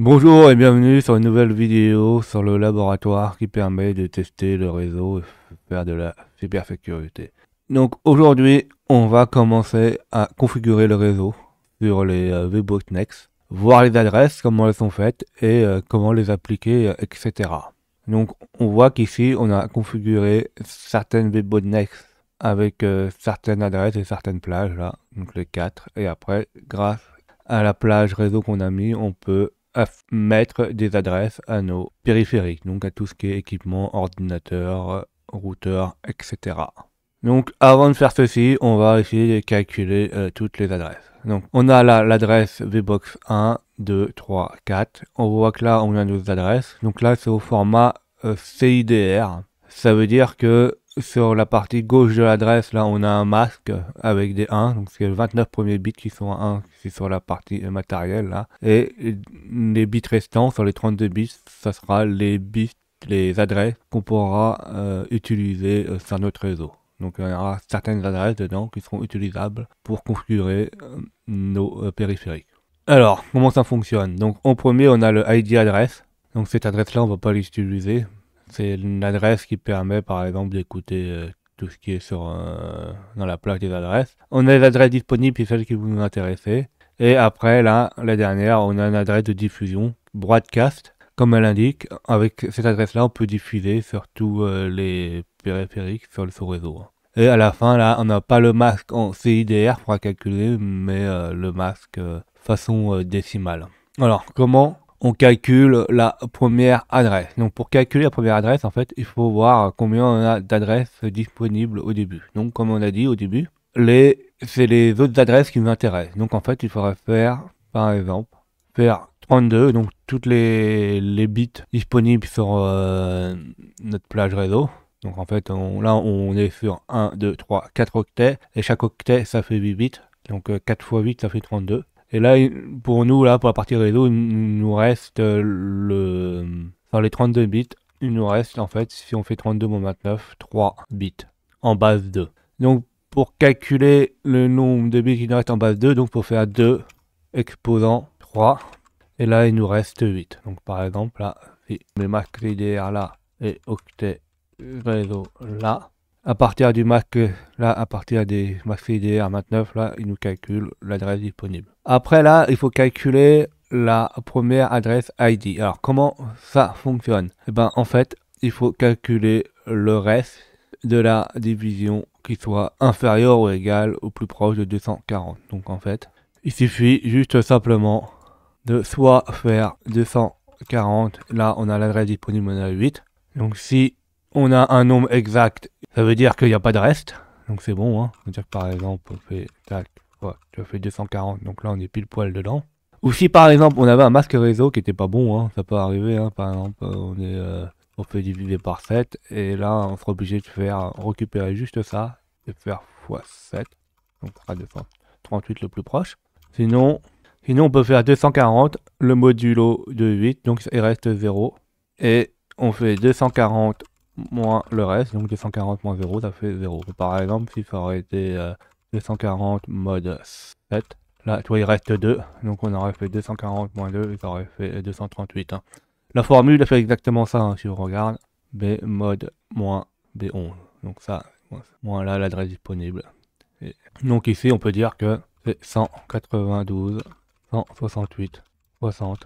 Bonjour et bienvenue sur une nouvelle vidéo sur le laboratoire qui permet de tester le réseau et faire de la sécurité Donc aujourd'hui, on va commencer à configurer le réseau sur les euh, vbotnext voir les adresses, comment elles sont faites et euh, comment les appliquer, euh, etc. Donc on voit qu'ici, on a configuré certaines vbotnext avec certaines adresses et certaines plages, là, donc les quatre Et après, grâce à la plage réseau qu'on a mis, on peut mettre des adresses à nos périphériques, donc à tout ce qui est équipement, ordinateur, routeur, etc. Donc avant de faire ceci, on va essayer de calculer euh, toutes les adresses. Donc on a là l'adresse VBox 1, 2, 3, 4. On voit que là on a nos adresses. Donc là c'est au format euh, CIDR. Ça veut dire que sur la partie gauche de l'adresse, là, on a un masque avec des 1. Donc, c'est 29 premiers bits qui sont à 1, c'est sur la partie matérielle, là. Et les bits restants, sur les 32 bits, ça sera les bits, les adresses qu'on pourra euh, utiliser euh, sur notre réseau. Donc, il y aura certaines adresses dedans qui seront utilisables pour configurer euh, nos périphériques. Alors, comment ça fonctionne Donc, en premier, on a le ID adresse. Donc, cette adresse-là, on va pas l'utiliser c'est une adresse qui permet par exemple d'écouter euh, tout ce qui est sur, euh, dans la plaque des adresses. On a les adresses disponibles et celles qui vous intéressent. Et après, là, la dernière, on a une adresse de diffusion, broadcast, comme elle l'indique. Avec cette adresse-là, on peut diffuser sur tous euh, les périphériques sur le sous-réseau. Et à la fin, là, on n'a pas le masque en CIDR pour calculer, mais le masque façon décimale. Alors, comment on calcule la première adresse. Donc pour calculer la première adresse, en fait, il faut voir combien on a d'adresses disponibles au début. Donc comme on a dit au début, c'est les autres adresses qui nous intéressent Donc en fait, il faudrait faire, par exemple, faire 32, donc toutes les, bits disponibles sur euh, notre plage réseau. Donc en fait, là, on est sur 1, 2, 3, 4 octets, et chaque octet, ça fait 8 bits. Donc 4 x 8, ça fait 32. Et là, pour nous, là, pour la partie réseau, il nous reste euh, le. les 32 bits, il nous reste en fait, si on fait 32 moins 29, 3 bits en base 2. Donc pour calculer le nombre de bits qui nous reste en base 2, donc pour faire 2 exposant 3, et là il nous reste 8. Donc par exemple là, si mes là et octet réseau là, à partir du Mac, euh, là, à partir des McAfee à 29 là, il nous calcule l'adresse disponible. Après, là, il faut calculer la première adresse ID. Alors, comment ça fonctionne Eh ben, en fait, il faut calculer le reste de la division qui soit inférieur ou égal ou plus proche de 240. Donc, en fait, il suffit juste simplement de soit faire 240, là, on a l'adresse disponible, on a 8. Donc, si on a un nombre exact, ça veut dire qu'il n'y a pas de reste. Donc c'est bon, hein. dire par exemple, on fait, tac, 240, donc là on est pile poil dedans. Ou si par exemple on avait un masque réseau qui était pas bon, hein, ça peut arriver, hein. par exemple, on est... Euh, on peut diviser par 7, et là on sera obligé de faire récupérer juste ça, et faire x7, donc ça sera 238 le plus proche. Sinon, sinon on peut faire 240, le modulo de 8, donc il reste 0, et on fait 240 moins le reste, donc 240 moins 0, ça fait 0. Par exemple, si ça aurait été 240 euh, mode 7, là, toi, il reste 2, donc on aurait fait 240 moins 2, ça aurait fait 238. Hein. La formule fait exactement ça, hein, si on regarde, B mode moins B11. Donc ça, moins là, l'adresse disponible. donc ici, on peut dire que c'est 192, 168, 60,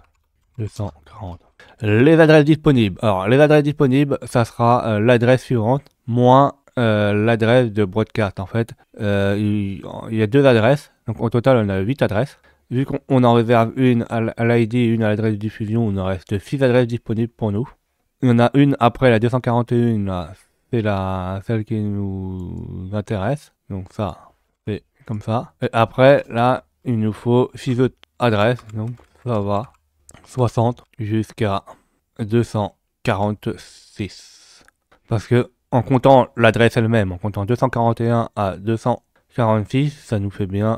240. Les adresses disponibles. Alors, les adresses disponibles, ça sera euh, l'adresse suivante, moins euh, l'adresse de broadcast, en fait. Euh, il y a deux adresses. Donc, au total, on a huit adresses. Vu qu'on en réserve une à l'ID et une à l'adresse de diffusion, il en reste six adresses disponibles pour nous. Il y en a une après la 241, C'est la, celle qui nous intéresse. Donc, ça, c'est comme ça. Et après, là, il nous faut six autres adresses. Donc, ça va. 60 jusqu'à 246. Parce que en comptant l'adresse elle-même, en comptant 241 à 246, ça nous fait bien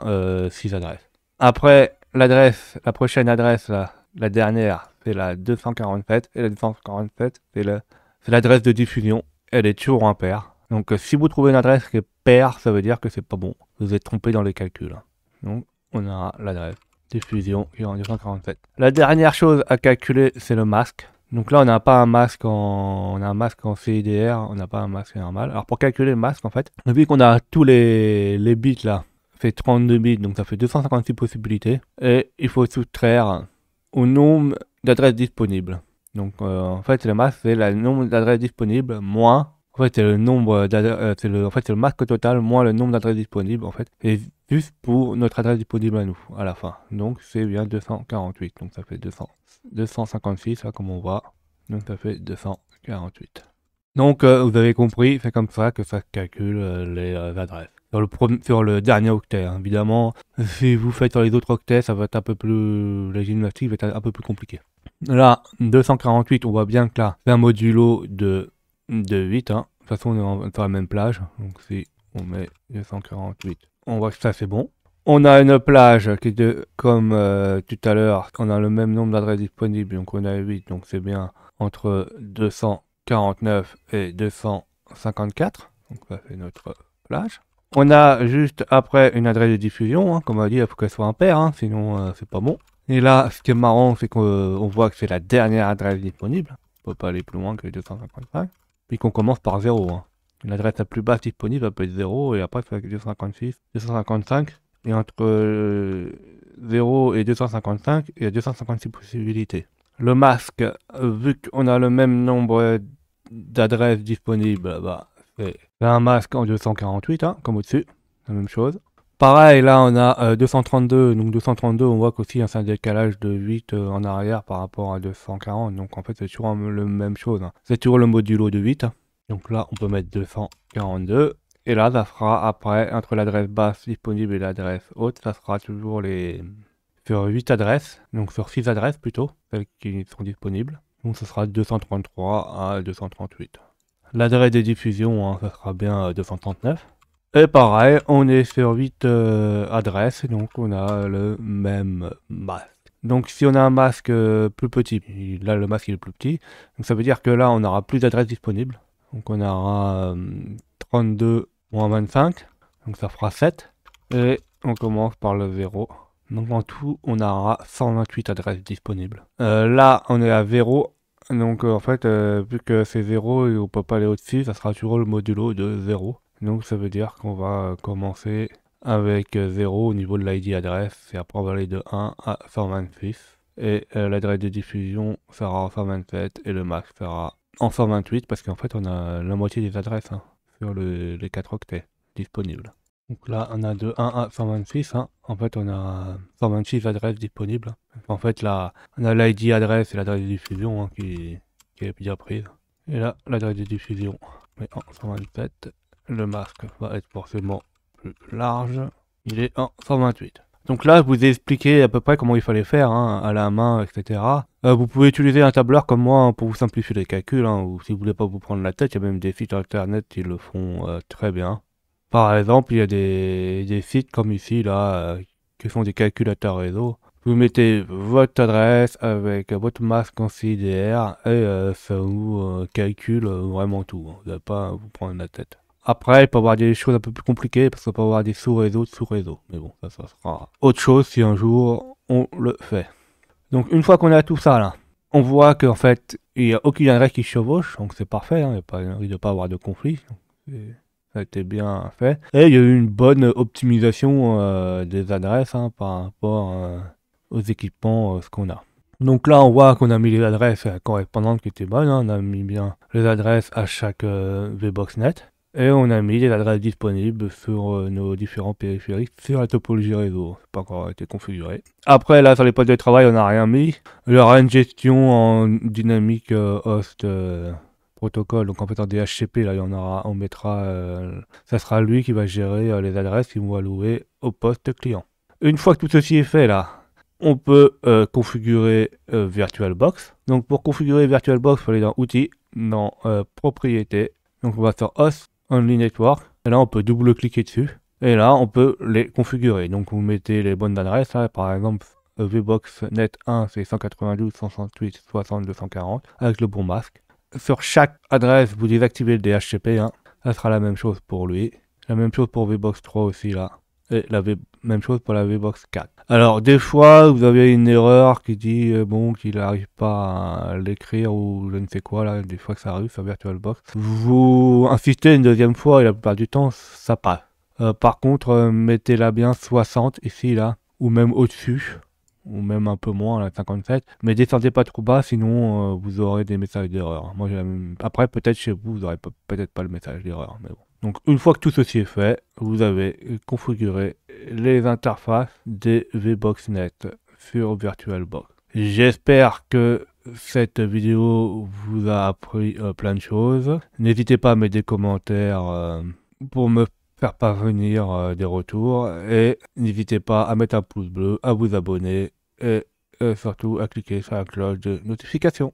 6 euh, adresses. Après, l'adresse, la prochaine adresse, la, dernière, c'est la 247. Et la 247, c'est l'adresse de diffusion. Elle est toujours père Donc euh, si vous trouvez une adresse qui est paire, ça veut dire que c'est pas bon. Vous êtes trompé dans les calculs. Hein. Donc on aura l'adresse diffusion qui en 247. La dernière chose à calculer, c'est le masque. Donc là, on n'a pas un masque en, on a un masque en CIDR, on n'a pas un masque normal. Alors pour calculer le masque, en fait, vu qu'on a tous les, les bits là, c'est 32 bits, donc ça fait 256 possibilités. Et il faut soustraire au nombre d'adresses disponibles. Donc euh, en fait, le masque, c'est le nombre d'adresses disponibles moins en fait, c'est le nombre euh, c'est le, en fait, le masque total moins le nombre d'adresses disponibles, en fait. Et Juste pour notre adresse disponible à nous à la fin. Donc c'est bien 248. Donc ça fait 200, 256, ça comme on voit. Donc ça fait 248. Donc euh, vous avez compris, c'est comme ça que ça calcule euh, euh, les adresses. Sur le, dernier octet, hein. évidemment, si vous faites sur les autres octets, ça va être un peu plus... la gymnastique va être un peu plus compliquée. Là, 248, on voit bien que là, c'est un modulo de, de 8. Hein. De toute façon, on est sur la même plage. Donc si on met 248 on voit que ça c'est bon. On a une plage qui est de, comme euh, tout à l'heure, on a le même nombre d'adresses disponibles, donc on a 8, donc c'est bien entre 249 et 254. Donc ça c'est notre plage. On a juste après une adresse de diffusion, hein, comme on a dit, il faut qu'elle soit impair, hein, sinon euh, c'est pas bon. Et là, ce qui est marrant, c'est qu'on euh, voit que c'est la dernière adresse disponible. On peut pas aller plus loin que 255. Puis qu'on commence par 0. L'adresse la plus basse disponible, peut être 0 et après, ça 256, 255. Et entre 0 euh, et 255, il y a 256 possibilités. Le masque, vu qu'on a le même nombre d'adresses disponibles, bah, c'est un masque en 248, hein, comme au-dessus, la même chose. Pareil, là on a 232, euh, donc 232, on voit qu'aussi c'est un décalage de 8 euh, en arrière par rapport à 240, donc en fait c'est toujours le même chose. Hein. C'est toujours le modulo de 8. Donc là, on peut mettre 242. Et là, ça fera après, entre l'adresse basse disponible et l'adresse haute, ça sera toujours les... sur 8 adresses, donc sur 6 adresses plutôt, celles qui sont disponibles. Donc ce sera 233 à 238. L'adresse de diffusion hein, ça sera bien 239. Euh, et pareil, on est sur 8 euh, adresses, donc on a le même masque. Donc si on a un masque euh, plus petit, là le masque il est plus petit, donc ça veut dire que là on aura plus d'adresses disponibles. Donc on aura 32 euh, moins 25. Donc ça fera 7. Et on commence par le 0. Donc en tout, on aura 128 adresses disponibles. Euh, là, on est à 0. Donc en fait, euh, vu que c'est 0 et on peut pas aller au-dessus, ça sera toujours le modulo de 0. Donc ça veut dire qu'on va commencer avec 0 au niveau de l'ID adresse et après on va aller de 1 à 126. Et l'adresse de diffusion sera 127 et le max sera en 128 parce qu'en fait on a la moitié des adresses hein, sur les 4 octets disponibles. Donc là on a de 1 à 126, hein. en fait on a 126 adresses disponibles. En fait là on a l'ID adresse et l'adresse de diffusion hein, qui, est bien prise. Et là l'adresse de diffusion, mais en 127, le masque va être forcément plus large, il est en 128. Donc là, je vous ai expliqué à peu près comment il fallait faire, hein, à la main, etc. Euh, vous pouvez utiliser un tableur comme moi hein, pour vous simplifier les calculs, hein, ou si vous voulez pas vous prendre la tête, il y a même des sites internet qui le font euh, très bien. Par exemple, il y a des, sites comme ici, là, euh, qui font des calculateurs réseau. Vous mettez votre adresse avec votre masque en CDR et ça vous calcule vraiment tout. Hein. Vous n'avez pas vous prendre la tête. Après, il peut y avoir des choses un peu plus compliquées parce qu'on peut avoir des sous-réseaux, de sous-réseaux. Mais bon, ça, sera autre chose si un jour on le fait. Donc une fois qu'on a tout ça là, on voit qu'en fait, il n'y a aucune adresse qui chevauche, donc c'est parfait, hein. il n'y a pas envie de pas avoir de conflit. Ça a été bien fait. Et il y a eu une bonne optimisation euh, des adresses hein, par rapport euh, aux équipements, euh, ce qu'on a. Donc là, on voit qu'on a mis les adresses correspondantes qui étaient bonnes. Hein. On a mis bien les adresses à chaque VBoxNet. Et on a mis les adresses disponibles sur euh, nos différents périphériques sur la topologie réseau. pas encore été configuré. Après, là, sur les postes de travail, on n'a rien mis. aura une gestion en dynamique euh, host euh, protocole, donc en fait en DHCP, là, on, aura, on mettra, ça sera lui qui va gérer les adresses qui vont allouer au poste client. Une fois que tout ceci est fait, là, on peut configurer VirtualBox. Donc pour configurer VirtualBox, il faut aller dans Outils, dans Propriétés. Donc on va faire Host, Only Network. Et là, on peut double-cliquer dessus. Et là, on peut les configurer. Donc, vous mettez les bonnes adresses. Hein. par exemple, VBox Net 1, c'est 192, 168, 60, 240, avec le bon masque. Sur chaque adresse, vous désactivez le DHCP. Hein. Ça sera la même chose pour lui. La même chose pour VBox 3 aussi, là. Et la v même chose pour la VBOX 4. Alors, des fois, vous avez une erreur qui dit euh, bon qu'il n'arrive pas à l'écrire ou je ne sais quoi. Là, des fois que ça arrive sur VirtualBox. Vous insistez une deuxième fois et la plupart du temps, ça passe. Euh, par contre, euh, mettez-la bien 60 ici, là, ou même au-dessus, ou même un peu moins, là, 57. Mais descendez pas trop bas, sinon vous aurez des messages d'erreur. Moi, Après, peut-être chez vous, vous n'aurez peut-être pas le message d'erreur, mais bon. Donc une fois que tout ceci est fait, vous avez configuré les interfaces des VBoxNet sur VirtualBox. J'espère que cette vidéo vous a appris euh, plein de choses. N'hésitez pas à mettre des commentaires euh, pour me faire parvenir euh, des retours. Et n'hésitez pas à mettre un pouce bleu, à vous abonner et surtout à cliquer sur la cloche de notification.